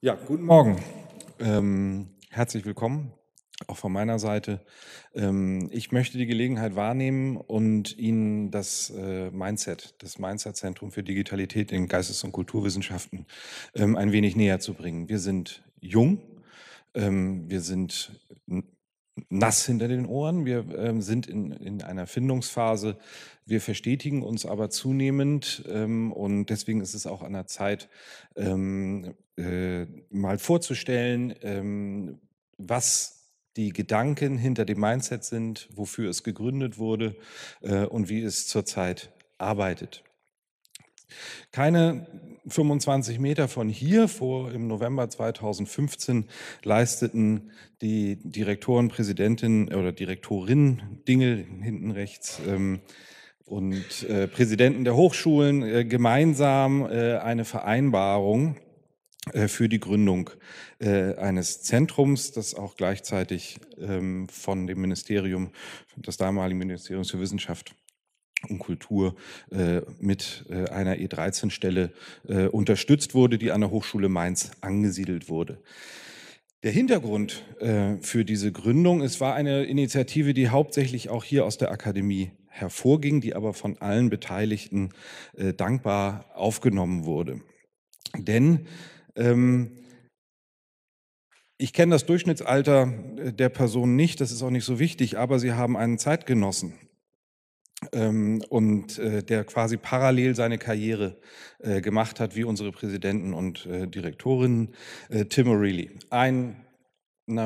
Ja, guten Morgen. Ähm, herzlich willkommen, auch von meiner Seite. Ähm, ich möchte die Gelegenheit wahrnehmen und Ihnen das äh, Mindset, das Mindset-Zentrum für Digitalität in Geistes- und Kulturwissenschaften ähm, ein wenig näher zu bringen. Wir sind jung, ähm, wir sind hm. nass hinter den Ohren. Wir ähm, sind in, in einer Findungsphase. Wir verstetigen uns aber zunehmend ähm, und deswegen ist es auch an der Zeit, ähm, äh, mal vorzustellen, ähm, was die Gedanken hinter dem Mindset sind, wofür es gegründet wurde äh, und wie es zurzeit arbeitet. Keine 25 Meter von hier vor, im November 2015, leisteten die Direktoren, Präsidentin oder Direktorin Dingel hinten rechts ähm, und äh, Präsidenten der Hochschulen äh, gemeinsam äh, eine Vereinbarung äh, für die Gründung äh, eines Zentrums, das auch gleichzeitig ähm, von dem Ministerium, das damalige Ministerium für Wissenschaft und Kultur äh, mit äh, einer E13-Stelle äh, unterstützt wurde, die an der Hochschule Mainz angesiedelt wurde. Der Hintergrund äh, für diese Gründung, es war eine Initiative, die hauptsächlich auch hier aus der Akademie hervorging, die aber von allen Beteiligten äh, dankbar aufgenommen wurde. Denn ähm, ich kenne das Durchschnittsalter äh, der Person nicht, das ist auch nicht so wichtig, aber sie haben einen Zeitgenossen ähm, und äh, der quasi parallel seine Karriere äh, gemacht hat, wie unsere Präsidenten und äh, Direktorinnen, äh, Tim O'Reilly. Ein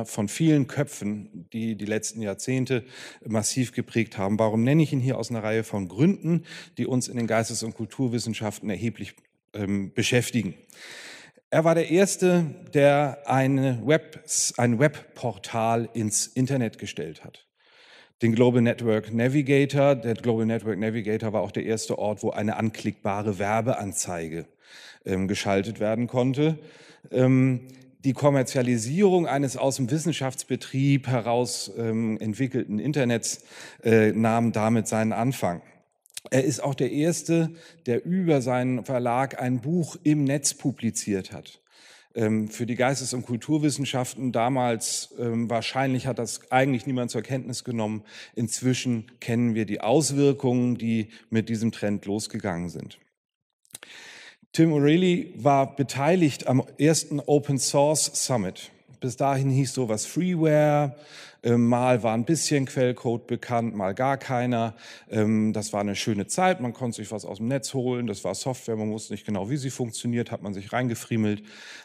von vielen Köpfen, die die letzten Jahrzehnte massiv geprägt haben. Warum nenne ich ihn hier aus einer Reihe von Gründen, die uns in den Geistes- und Kulturwissenschaften erheblich ähm, beschäftigen? Er war der Erste, der eine Web, ein Webportal ins Internet gestellt hat den Global Network Navigator. Der Global Network Navigator war auch der erste Ort, wo eine anklickbare Werbeanzeige ähm, geschaltet werden konnte. Ähm, die Kommerzialisierung eines aus dem Wissenschaftsbetrieb heraus ähm, entwickelten Internets äh, nahm damit seinen Anfang. Er ist auch der Erste, der über seinen Verlag ein Buch im Netz publiziert hat. Ähm, für die Geistes- und Kulturwissenschaften damals ähm, wahrscheinlich hat das eigentlich niemand zur Kenntnis genommen. Inzwischen kennen wir die Auswirkungen, die mit diesem Trend losgegangen sind. Tim O'Reilly war beteiligt am ersten Open Source Summit. Bis dahin hieß sowas Freeware, ähm, mal war ein bisschen Quellcode bekannt, mal gar keiner. Ähm, das war eine schöne Zeit. Man konnte sich was aus dem Netz holen. Das war Software. Man wusste nicht genau, wie sie funktioniert. Hat man sich reingefriemelt.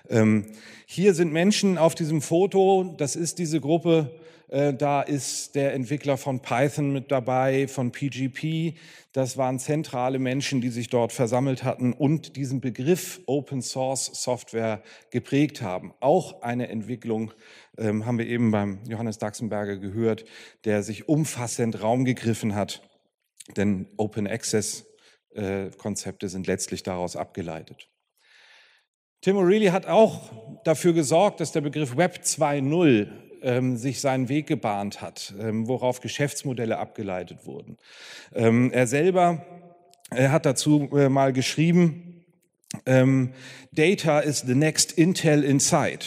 Ähm, hier sind Menschen auf diesem Foto. Das ist diese Gruppe. Äh, da ist der Entwickler von Python mit dabei, von PGP. Das waren zentrale Menschen, die sich dort versammelt hatten und diesen Begriff Open Source Software geprägt haben. Auch eine Entwicklung ähm, haben wir eben beim Johannes Daxenberger gehört, der sich umfassend Raum gegriffen hat. Denn Open Access äh, Konzepte sind letztlich daraus abgeleitet. Tim O'Reilly hat auch dafür gesorgt, dass der Begriff Web 2.0 ähm, sich seinen Weg gebahnt hat, ähm, worauf Geschäftsmodelle abgeleitet wurden. Ähm, er selber er äh, hat dazu äh, mal geschrieben, ähm, Data is the next Intel inside.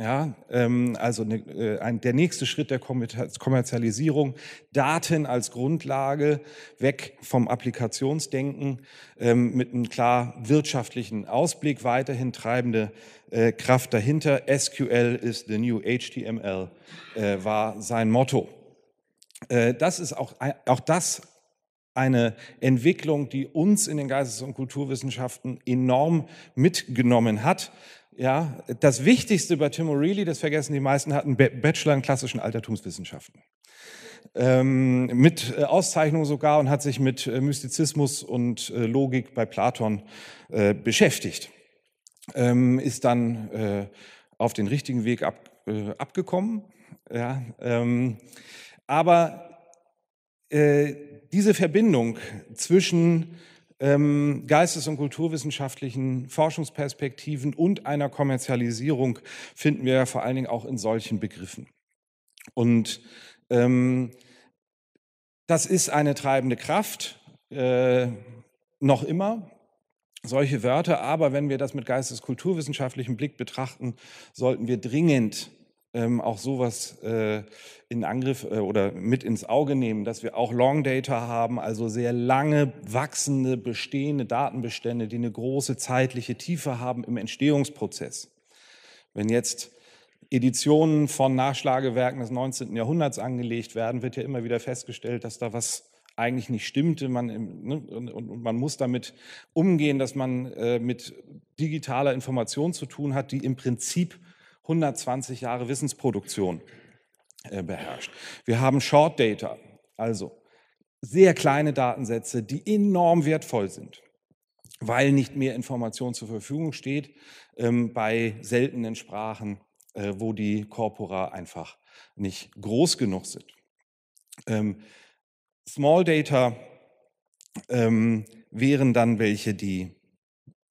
Ja, ähm, also ne, äh, ein, der nächste Schritt der Kommerzialisierung, Daten als Grundlage, weg vom Applikationsdenken ähm, mit einem klar wirtschaftlichen Ausblick, weiterhin treibende äh, Kraft dahinter. SQL is the new HTML äh, war sein Motto. Äh, das ist auch, äh, auch das eine Entwicklung, die uns in den Geistes- und Kulturwissenschaften enorm mitgenommen hat. Ja, das Wichtigste bei Tim O'Reilly, das vergessen die meisten, hat einen Bachelor in klassischen Altertumswissenschaften. Ähm, mit äh, Auszeichnung sogar und hat sich mit äh, Mystizismus und äh, Logik bei Platon äh, beschäftigt. Ähm, ist dann äh, auf den richtigen Weg ab, äh, abgekommen. Ja, ähm, aber äh, diese Verbindung zwischen ähm, geistes- und kulturwissenschaftlichen Forschungsperspektiven und einer Kommerzialisierung finden wir ja vor allen Dingen auch in solchen Begriffen. Und ähm, das ist eine treibende Kraft, äh, noch immer, solche Wörter. Aber wenn wir das mit geisteskulturwissenschaftlichem Blick betrachten, sollten wir dringend ähm, auch sowas äh, in Angriff äh, oder mit ins Auge nehmen, dass wir auch Long Data haben, also sehr lange wachsende, bestehende Datenbestände, die eine große zeitliche Tiefe haben im Entstehungsprozess. Wenn jetzt Editionen von Nachschlagewerken des 19. Jahrhunderts angelegt werden, wird ja immer wieder festgestellt, dass da was eigentlich nicht stimmte. Man, ne, und, und, man muss damit umgehen, dass man äh, mit digitaler Information zu tun hat, die im Prinzip 120 Jahre Wissensproduktion äh, beherrscht. Wir haben Short Data, also sehr kleine Datensätze, die enorm wertvoll sind, weil nicht mehr Information zur Verfügung steht ähm, bei seltenen Sprachen, äh, wo die Corpora einfach nicht groß genug sind. Ähm, Small Data ähm, wären dann welche, die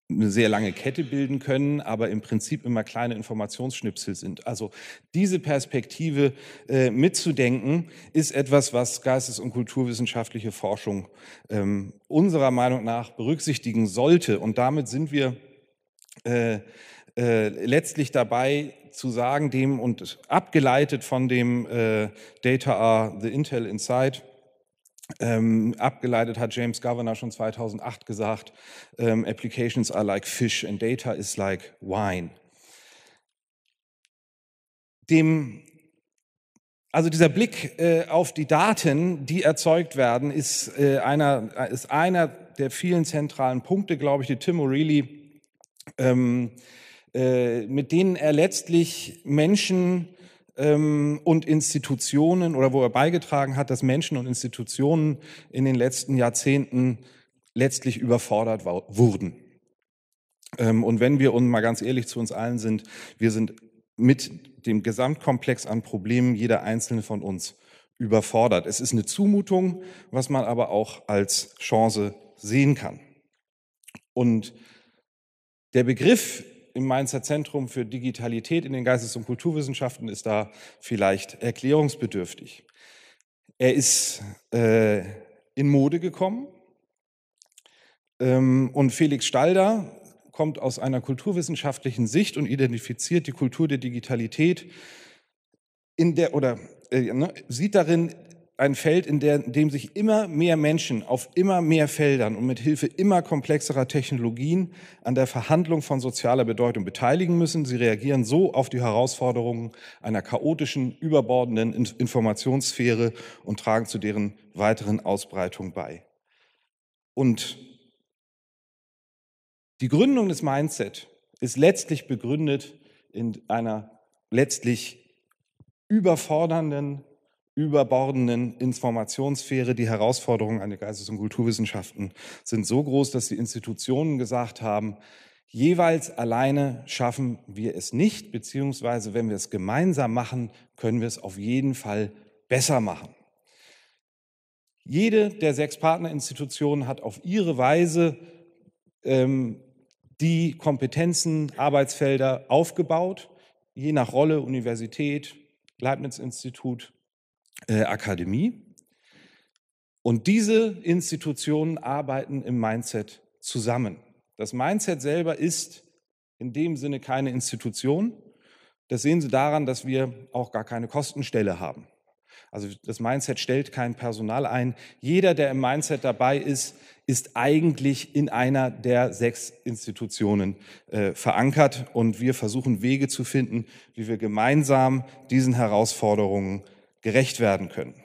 eine sehr lange Kette bilden können, aber im Prinzip immer kleine Informationsschnipsel sind. Also diese Perspektive äh, mitzudenken, ist etwas, was geistes- und kulturwissenschaftliche Forschung ähm, unserer Meinung nach berücksichtigen sollte. Und damit sind wir äh, äh, letztlich dabei zu sagen, dem und abgeleitet von dem äh, Data are the Intel Inside, ähm, abgeleitet hat James Governor schon 2008 gesagt, ähm, Applications are like fish and data is like wine. Dem, also dieser Blick äh, auf die Daten, die erzeugt werden, ist, äh, einer, äh, ist einer der vielen zentralen Punkte, glaube ich, die Tim O'Reilly, ähm, äh, mit denen er letztlich Menschen ähm, und Institutionen oder wo er beigetragen hat, dass Menschen und Institutionen in den letzten Jahrzehnten letztlich überfordert wurden. Ähm, und wenn wir uns mal ganz ehrlich zu uns allen sind, wir sind mit dem Gesamtkomplex an Problemen jeder einzelne von uns überfordert. Es ist eine Zumutung, was man aber auch als Chance sehen kann. Und der Begriff im Mainzer Zentrum für Digitalität in den Geistes- und Kulturwissenschaften ist da vielleicht erklärungsbedürftig. Er ist äh, in Mode gekommen ähm, und Felix Stalder kommt aus einer kulturwissenschaftlichen Sicht und identifiziert die Kultur der Digitalität in der oder äh, ne, sieht darin ein Feld, in, der, in, dem sich immer mehr Menschen auf immer mehr Feldern und mit Hilfe immer komplexerer Technologien an der Verhandlung von sozialer Bedeutung beteiligen müssen. Sie reagieren so auf die Herausforderungen einer chaotischen, überbordenden Informationssphäre und tragen zu deren weiteren Ausbreitung bei. Und die Gründung des Mindset ist letztlich begründet in einer letztlich überfordernden, überbordenden Informationssphäre die Herausforderungen an die Geistes- und Kulturwissenschaften sind so groß, dass die Institutionen gesagt haben, jeweils alleine schaffen wir es nicht, beziehungsweise wenn wir es gemeinsam machen, können wir es auf jeden Fall besser machen. Jede der sechs Partnerinstitutionen hat auf ihre Weise ähm, die Kompetenzen, Arbeitsfelder aufgebaut, je nach Rolle, Universität, Leibniz-Institut, äh, Akademie. Und diese Institutionen arbeiten im Mindset zusammen. Das Mindset selber ist in dem Sinne keine Institution. Das sehen Sie daran, dass wir auch gar keine Kostenstelle haben. Also das Mindset stellt kein Personal ein. Jeder, der im Mindset dabei ist, ist eigentlich in einer der sechs Institutionen äh, verankert. Und wir versuchen Wege zu finden, wie wir gemeinsam diesen Herausforderungen gerecht werden können.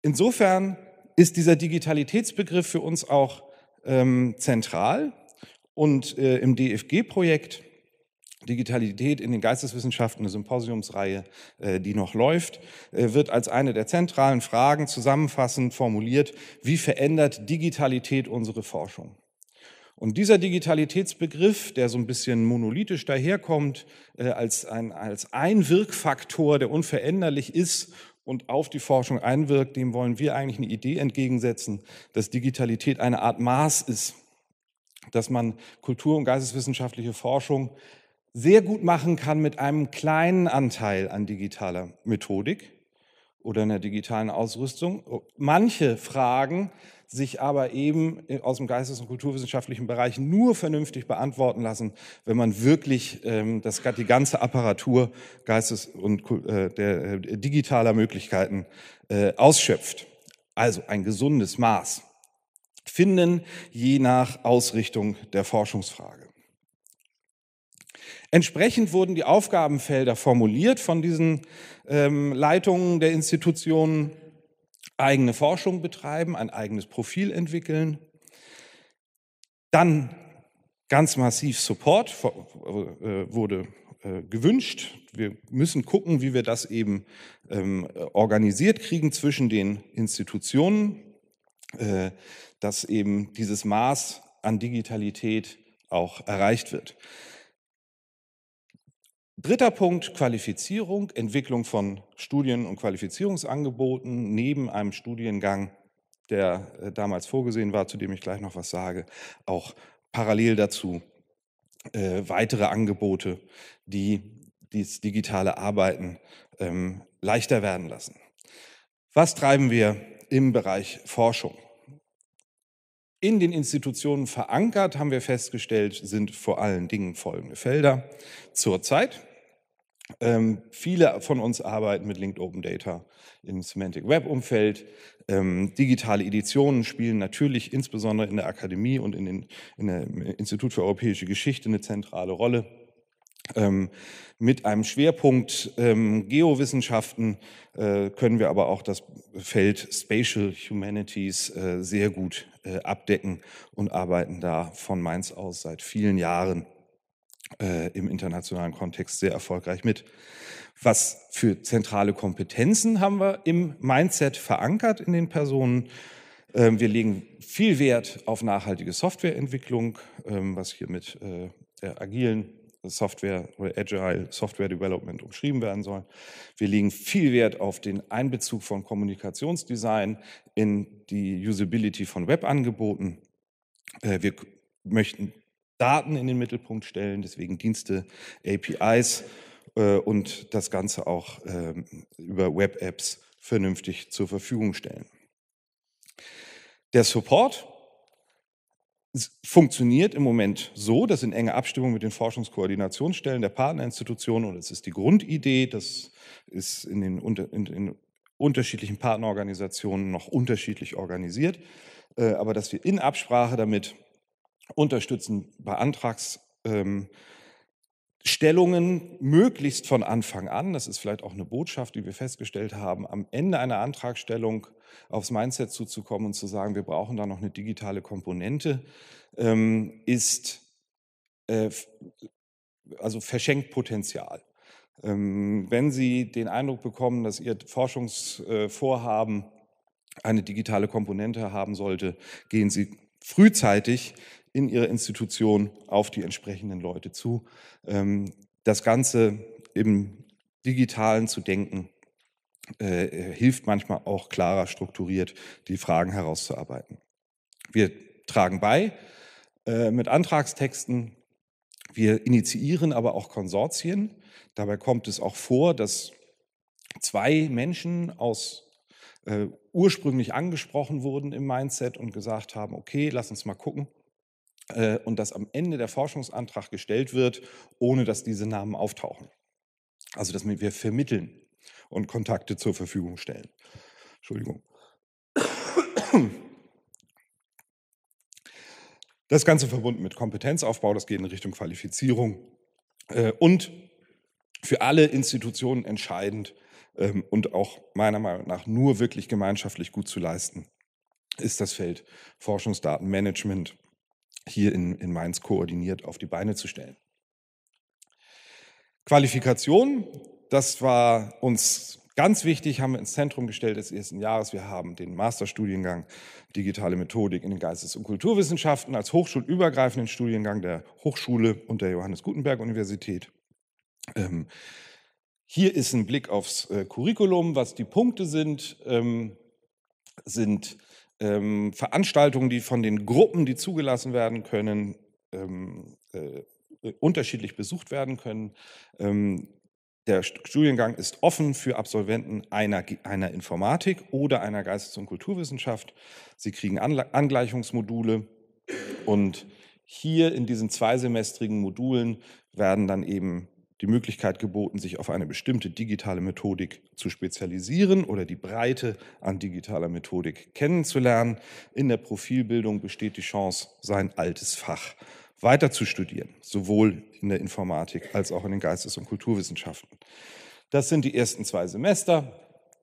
Insofern ist dieser Digitalitätsbegriff für uns auch ähm, zentral und äh, im DFG-Projekt Digitalität in den Geisteswissenschaften, eine Symposiumsreihe, äh, die noch läuft, äh, wird als eine der zentralen Fragen zusammenfassend formuliert, wie verändert Digitalität unsere Forschung? Und dieser Digitalitätsbegriff, der so ein bisschen monolithisch daherkommt, äh, als ein, als ein Wirkfaktor, der unveränderlich ist und auf die Forschung einwirkt, dem wollen wir eigentlich eine Idee entgegensetzen, dass Digitalität eine Art Maß ist, dass man kultur- und geisteswissenschaftliche Forschung sehr gut machen kann mit einem kleinen Anteil an digitaler Methodik oder einer digitalen Ausrüstung. Manche Fragen sich aber eben aus dem geistes- und kulturwissenschaftlichen Bereich nur vernünftig beantworten lassen, wenn man wirklich ähm, das, die ganze Apparatur geistes- und äh, der, äh, digitaler Möglichkeiten äh, ausschöpft. Also ein gesundes Maß finden, je nach Ausrichtung der Forschungsfrage. Entsprechend wurden die Aufgabenfelder formuliert von diesen ähm, Leitungen der Institutionen eigene Forschung betreiben, ein eigenes Profil entwickeln, dann ganz massiv Support äh, wurde äh, gewünscht. Wir müssen gucken, wie wir das eben ähm, organisiert kriegen zwischen den Institutionen, äh, dass eben dieses Maß an Digitalität auch erreicht wird. Dritter Punkt, Qualifizierung, Entwicklung von Studien- und Qualifizierungsangeboten neben einem Studiengang, der äh, damals vorgesehen war, zu dem ich gleich noch was sage, auch parallel dazu äh, weitere Angebote, die das digitale Arbeiten ähm, leichter werden lassen. Was treiben wir im Bereich Forschung? In den Institutionen verankert, haben wir festgestellt, sind vor allen Dingen folgende Felder. Zurzeit ähm, viele von uns arbeiten mit Linked Open Data im Semantic Web Umfeld. Ähm, digitale Editionen spielen natürlich insbesondere in der Akademie und in den, in der, im Institut für Europäische Geschichte eine zentrale Rolle. Ähm, mit einem Schwerpunkt ähm, Geowissenschaften äh, können wir aber auch das Feld Spatial Humanities äh, sehr gut äh, abdecken und arbeiten da von Mainz aus seit vielen Jahren äh, im internationalen Kontext sehr erfolgreich mit. Was für zentrale Kompetenzen haben wir im Mindset verankert in den Personen? Ähm, wir legen viel Wert auf nachhaltige Softwareentwicklung, ähm, was hier mit äh, der agilen Software oder Agile Software Development umschrieben werden soll. Wir legen viel Wert auf den Einbezug von Kommunikationsdesign in die Usability von Webangeboten. Äh, wir möchten Daten in den Mittelpunkt stellen, deswegen Dienste, APIs äh, und das Ganze auch äh, über Web-Apps vernünftig zur Verfügung stellen. Der Support funktioniert im Moment so, dass in enger Abstimmung mit den Forschungskoordinationsstellen der Partnerinstitutionen, und es ist die Grundidee, das ist in den, in den unterschiedlichen Partnerorganisationen noch unterschiedlich organisiert, äh, aber dass wir in Absprache damit unterstützen bei Antragsstellungen ähm, möglichst von Anfang an. Das ist vielleicht auch eine Botschaft, die wir festgestellt haben, am Ende einer Antragstellung aufs Mindset zuzukommen und zu sagen, wir brauchen da noch eine digitale Komponente, ähm, ist äh, also verschenkt Potenzial. Ähm, wenn Sie den Eindruck bekommen, dass Ihr Forschungsvorhaben äh, eine digitale Komponente haben sollte, gehen Sie frühzeitig in ihrer Institution auf die entsprechenden Leute zu. Ähm, das Ganze im digitalen zu denken, äh, äh, hilft manchmal auch klarer strukturiert, die Fragen herauszuarbeiten. Wir tragen bei äh, mit Antragstexten, wir initiieren aber auch Konsortien. Dabei kommt es auch vor, dass zwei Menschen aus äh, ursprünglich angesprochen wurden im Mindset und gesagt haben, okay, lass uns mal gucken. Äh, und dass am Ende der Forschungsantrag gestellt wird, ohne dass diese Namen auftauchen. Also, dass wir vermitteln und Kontakte zur Verfügung stellen. Entschuldigung. Das Ganze verbunden mit Kompetenzaufbau, das geht in Richtung Qualifizierung. Äh, und für alle Institutionen entscheidend ähm, und auch meiner Meinung nach nur wirklich gemeinschaftlich gut zu leisten, ist das Feld Forschungsdatenmanagement hier in, in Mainz koordiniert auf die Beine zu stellen. Qualifikation, das war uns ganz wichtig, haben wir ins Zentrum gestellt des ersten Jahres. Wir haben den Masterstudiengang Digitale Methodik in den Geistes- und Kulturwissenschaften als hochschulübergreifenden Studiengang der Hochschule und der Johannes Gutenberg Universität ähm, hier ist ein Blick aufs äh, Curriculum, was die Punkte sind, ähm, sind ähm, Veranstaltungen, die von den Gruppen, die zugelassen werden können, ähm, äh, unterschiedlich besucht werden können. Ähm, der Studiengang ist offen für Absolventen einer, einer Informatik oder einer Geistes- und Kulturwissenschaft. Sie kriegen Anla Angleichungsmodule und hier in diesen zweisemestrigen Modulen werden dann eben die Möglichkeit geboten, sich auf eine bestimmte digitale Methodik zu spezialisieren oder die Breite an digitaler Methodik kennenzulernen. In der Profilbildung besteht die Chance, sein altes Fach weiter zu studieren, sowohl in der Informatik als auch in den Geistes- und Kulturwissenschaften. Das sind die ersten zwei Semester.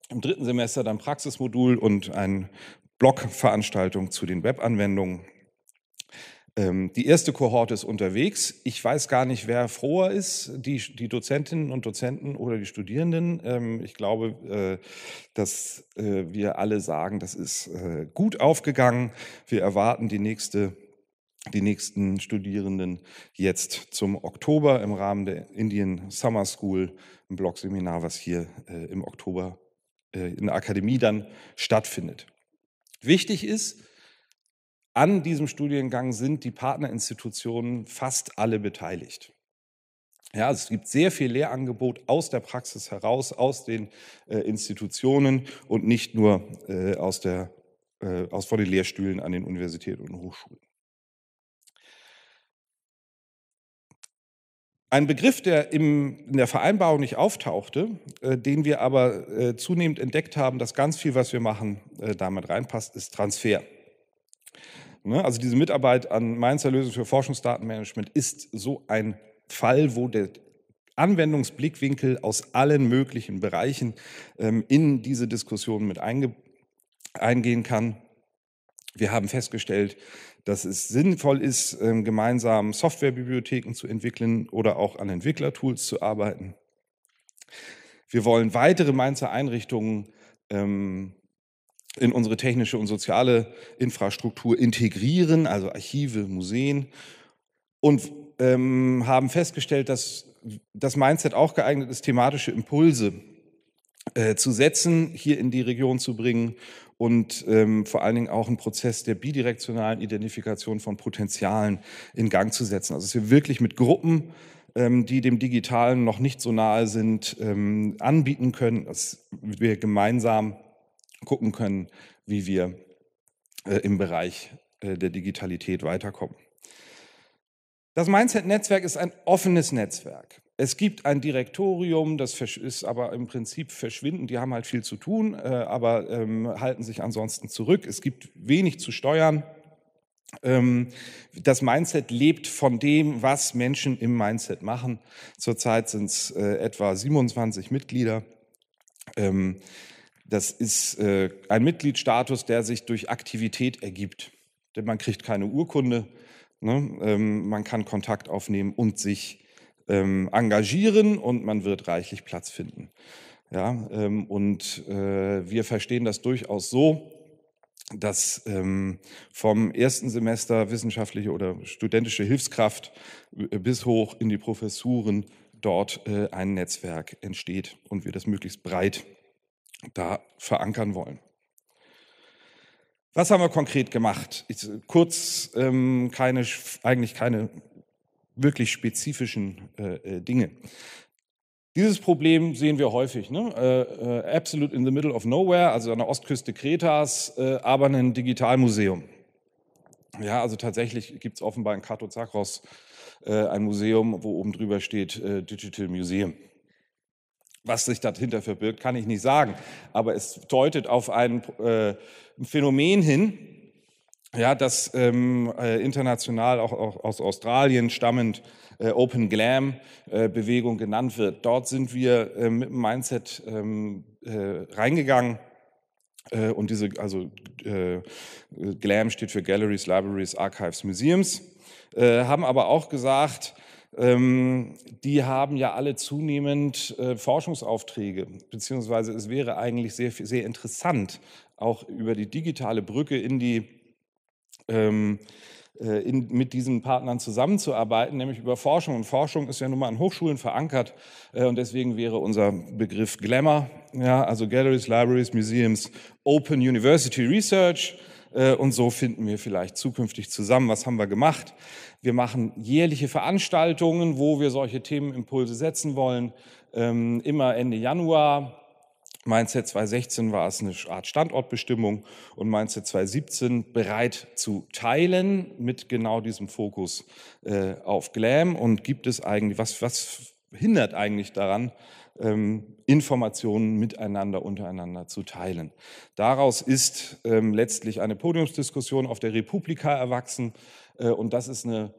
Im dritten Semester dann Praxismodul und ein Blogveranstaltung zu den Webanwendungen. Ähm, die erste Kohorte ist unterwegs. Ich weiß gar nicht, wer froher ist, die, die Dozentinnen und Dozenten oder die Studierenden. Ähm, ich glaube, äh, dass äh, wir alle sagen, das ist äh, gut aufgegangen. Wir erwarten die nächste die nächsten Studierenden jetzt zum Oktober im Rahmen der Indian Summer School, im Blogseminar, was hier im Oktober in der Akademie dann stattfindet. Wichtig ist, an diesem Studiengang sind die Partnerinstitutionen fast alle beteiligt. Ja, es gibt sehr viel Lehrangebot aus der Praxis heraus, aus den äh, Institutionen und nicht nur äh, aus, der, äh, aus von den Lehrstühlen an den Universitäten und Hochschulen. Ein Begriff, der im, in der Vereinbarung nicht auftauchte, äh, den wir aber äh, zunehmend entdeckt haben, dass ganz viel, was wir machen, äh, damit reinpasst, ist Transfer. Ne? Also diese Mitarbeit an Mainzer Lösung für Forschungsdatenmanagement ist so ein Fall, wo der Anwendungsblickwinkel aus allen möglichen Bereichen ähm, in diese Diskussion mit eingehen kann. Wir haben festgestellt, dass es sinnvoll ist, ähm, gemeinsam Softwarebibliotheken zu entwickeln oder auch an Entwicklertools zu arbeiten. Wir wollen weitere Mainzer Einrichtungen ähm, in unsere technische und soziale Infrastruktur integrieren, also Archive, Museen, und ähm, haben festgestellt, dass das Mindset auch geeignet ist, thematische Impulse äh, zu setzen, hier in die Region zu bringen und ähm, vor allen Dingen auch einen Prozess der bidirektionalen Identifikation von Potenzialen in Gang zu setzen. Also dass wir wirklich mit Gruppen, ähm, die dem Digitalen noch nicht so nahe sind, ähm, anbieten können, dass wir gemeinsam gucken können, wie wir äh, im Bereich äh, der Digitalität weiterkommen. Das Mindset-Netzwerk ist ein offenes Netzwerk. Es gibt ein Direktorium, das ist aber im Prinzip verschwindend. Die haben halt viel zu tun, äh, aber ähm, halten sich ansonsten zurück. Es gibt wenig zu steuern. Ähm, das Mindset lebt von dem, was Menschen im Mindset machen. Zurzeit sind es äh, etwa 27 Mitglieder. Ähm, das ist äh, ein Mitgliedstatus, der sich durch Aktivität ergibt. Denn man kriegt keine Urkunde, ne? ähm, man kann Kontakt aufnehmen und sich ähm, engagieren und man wird reichlich Platz finden. Ja, ähm, und äh, wir verstehen das durchaus so, dass ähm, vom ersten Semester wissenschaftliche oder studentische Hilfskraft äh, bis hoch in die Professuren dort äh, ein Netzwerk entsteht und wir das möglichst breit da verankern wollen. Was haben wir konkret gemacht? Ich, kurz, ähm, keine, eigentlich keine wirklich spezifischen äh, äh, Dinge. Dieses Problem sehen wir häufig. Ne? Äh, äh, absolute in the middle of nowhere, also an der Ostküste Kretas, äh, aber ein Digitalmuseum. Ja, also tatsächlich gibt es offenbar in Kato Zakros äh, ein Museum, wo oben drüber steht äh, Digital Museum. Was sich dahinter verbirgt, kann ich nicht sagen. Aber es deutet auf ein äh, Phänomen hin, ja, das ähm, äh, international auch, auch, aus Australien stammend äh, Open Glam äh, Bewegung genannt wird. Dort sind wir äh, mit dem Mindset ähm, äh, reingegangen und diese, also Glam steht für Galleries, Libraries, Archives, Museums, haben aber auch gesagt, ähm, die haben ja alle zunehmend äh, Forschungsaufträge, beziehungsweise es wäre eigentlich sehr, sehr interessant, auch über die digitale Brücke in die, ähm, äh, in, mit diesen Partnern zusammenzuarbeiten, nämlich über Forschung. Und Forschung ist ja nun mal an Hochschulen verankert äh, und deswegen wäre unser Begriff Glamour, ja, also Galleries, Libraries, Museums, Open University Research, äh, und so finden wir vielleicht zukünftig zusammen. Was haben wir gemacht? Wir machen jährliche Veranstaltungen, wo wir solche Themenimpulse setzen wollen, ähm, immer Ende Januar. Mindset 2016 war es eine Art Standortbestimmung und Mindset 2017 bereit zu teilen mit genau diesem Fokus äh, auf Glam. Und gibt es eigentlich, was, was hindert eigentlich daran, ähm, Informationen miteinander, untereinander zu teilen. Daraus ist ähm, letztlich eine Podiumsdiskussion auf der Republika erwachsen äh, und das ist eine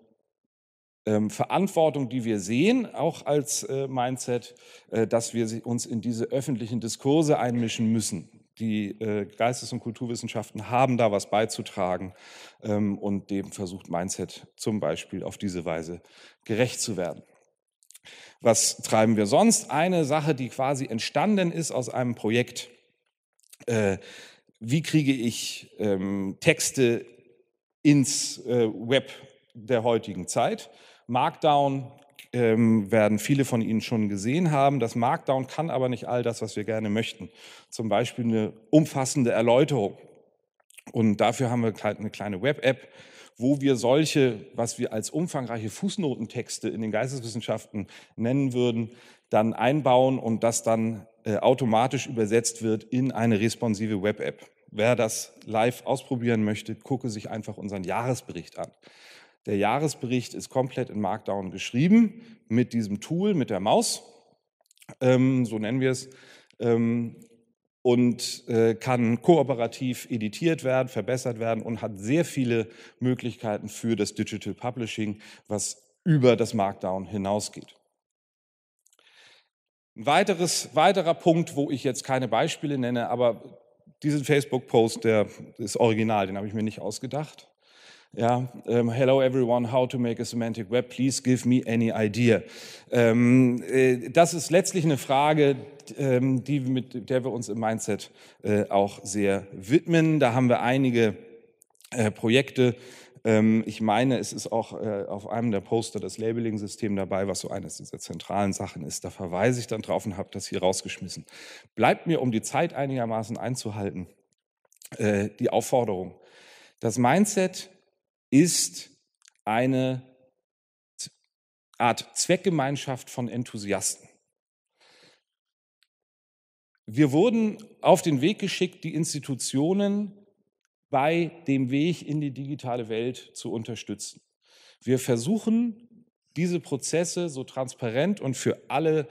ähm, Verantwortung, die wir sehen, auch als äh, Mindset, äh, dass wir uns in diese öffentlichen Diskurse einmischen müssen. Die Geistes- und Kulturwissenschaften haben da was beizutragen und dem versucht Mindset zum Beispiel auf diese Weise gerecht zu werden. Was treiben wir sonst? Eine Sache, die quasi entstanden ist aus einem Projekt. Äh, wie kriege ich ähm, Texte ins äh, Web der heutigen Zeit? Markdown ähm, werden viele von Ihnen schon gesehen haben. Das Markdown kann aber nicht all das, was wir gerne möchten. Zum Beispiel eine umfassende Erläuterung. Und dafür haben wir halt eine kleine Web-App, wo wir solche, was wir als umfangreiche Fußnotentexte in den Geisteswissenschaften nennen würden, dann einbauen und das dann äh, automatisch übersetzt wird in eine responsive Web-App. Wer das live ausprobieren möchte, gucke sich einfach unseren Jahresbericht an. Der Jahresbericht ist komplett in Markdown geschrieben mit diesem Tool, mit der Maus, ähm, so nennen wir es. Ähm, und äh, kann kooperativ editiert werden, verbessert werden und hat sehr viele Möglichkeiten für das Digital Publishing, was über das Markdown hinausgeht. Ein weiteres, weiterer Punkt, wo ich jetzt keine Beispiele nenne, aber diesen Facebook-Post, der ist original, den habe ich mir nicht ausgedacht. Ja, ähm, hello everyone, how to make a semantic web, please give me any idea. Ähm, äh, das ist letztlich eine Frage, ähm, die, mit der wir uns im Mindset äh, auch sehr widmen. Da haben wir einige äh, Projekte, ähm, ich meine, es ist auch äh, auf einem der Poster das Labeling-System dabei, was so eines dieser zentralen Sachen ist. Da verweise ich dann drauf und habe das hier rausgeschmissen. Bleibt mir, um die Zeit einigermaßen einzuhalten, äh, die Aufforderung. Das Mindset ist eine Art Zweckgemeinschaft von Enthusiasten. Wir wurden auf den Weg geschickt, die Institutionen bei dem Weg in die digitale Welt zu unterstützen. Wir versuchen, diese Prozesse so transparent und für alle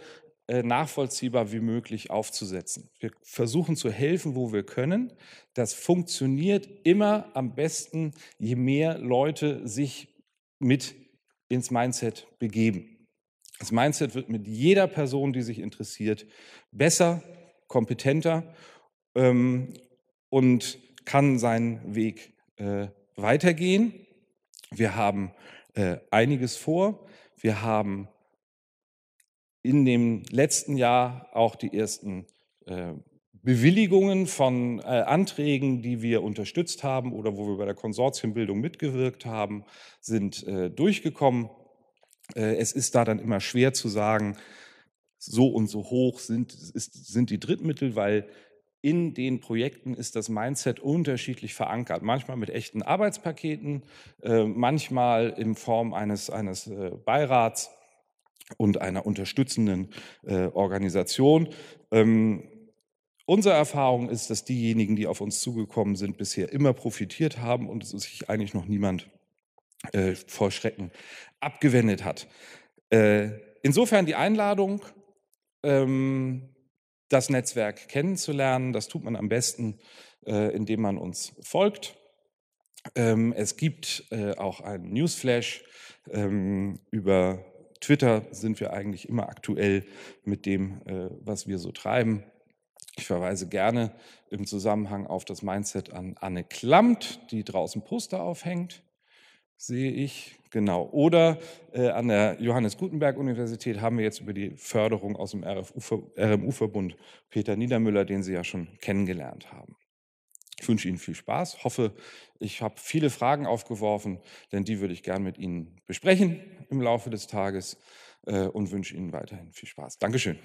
äh, nachvollziehbar wie möglich aufzusetzen. Wir versuchen zu helfen, wo wir können. Das funktioniert immer am besten, je mehr Leute sich mit ins Mindset begeben. Das Mindset wird mit jeder Person, die sich interessiert, besser, kompetenter ähm, und kann seinen Weg äh, weitergehen. Wir haben äh, einiges vor. Wir haben in dem letzten Jahr auch die ersten äh, Bewilligungen von äh, Anträgen, die wir unterstützt haben oder wo wir bei der Konsortienbildung mitgewirkt haben, sind äh, durchgekommen. es ist da dann immer schwer zu sagen, so und so hoch sind, ist, sind die Drittmittel, weil in den Projekten ist das Mindset unterschiedlich verankert. Manchmal mit echten Arbeitspaketen, manchmal in Form eines, eines Beirats und einer unterstützenden äh, Organisation. Ähm, Unsere Erfahrung ist, dass diejenigen, die auf uns zugekommen sind, bisher immer profitiert haben und sich eigentlich noch niemand äh, vor Schrecken abgewendet hat. Äh, insofern die Einladung, ähm, das Netzwerk kennenzulernen, das tut man am besten, äh, indem man uns folgt. Ähm, es gibt äh, auch einen Newsflash ähm, über Twitter sind wir eigentlich immer aktuell mit dem, äh, was wir so treiben. Ich verweise gerne im Zusammenhang auf das Mindset an Anne Klamt, die draußen Poster aufhängt, sehe ich, genau. Oder äh, an der Johannes Gutenberg Universität haben wir jetzt über die Förderung aus dem RMU-Verbund Peter Niedermüller, den Sie ja schon kennengelernt haben. Ich wünsche Ihnen viel Spaß, hoffe, ich habe viele Fragen aufgeworfen, denn die würde ich gern mit Ihnen besprechen im Laufe des Tages äh, und wünsche Ihnen weiterhin viel Spaß. Dankeschön.